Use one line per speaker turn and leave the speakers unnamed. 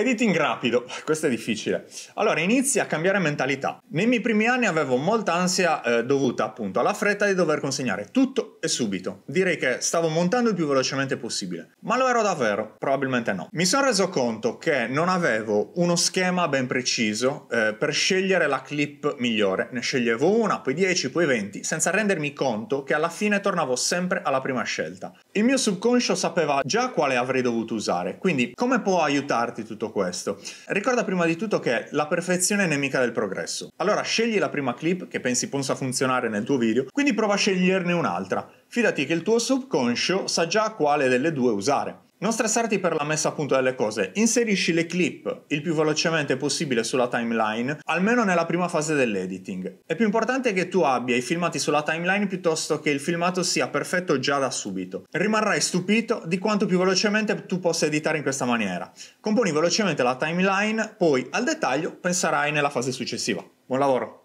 Editing rapido, questo è difficile. Allora, inizi a cambiare mentalità. Nei miei primi anni avevo molta ansia eh, dovuta appunto alla fretta di dover consegnare tutto e subito. Direi che stavo montando il più velocemente possibile. Ma lo ero davvero? Probabilmente no. Mi sono reso conto che non avevo uno schema ben preciso eh, per scegliere la clip migliore. Ne sceglievo una, poi 10, poi 20, senza rendermi conto che alla fine tornavo sempre alla prima scelta. Il mio subconscio sapeva già quale avrei dovuto usare, quindi come può aiutarti tutto questo? Ricorda prima di tutto che la perfezione è nemica del progresso. Allora scegli la prima clip che pensi possa funzionare nel tuo video, quindi prova a sceglierne un'altra. Fidati che il tuo subconscio sa già quale delle due usare. Non stressarti per la messa a punto delle cose, inserisci le clip il più velocemente possibile sulla timeline, almeno nella prima fase dell'editing. È più importante che tu abbia i filmati sulla timeline piuttosto che il filmato sia perfetto già da subito. Rimarrai stupito di quanto più velocemente tu possa editare in questa maniera. Componi velocemente la timeline, poi al dettaglio penserai nella fase successiva. Buon lavoro!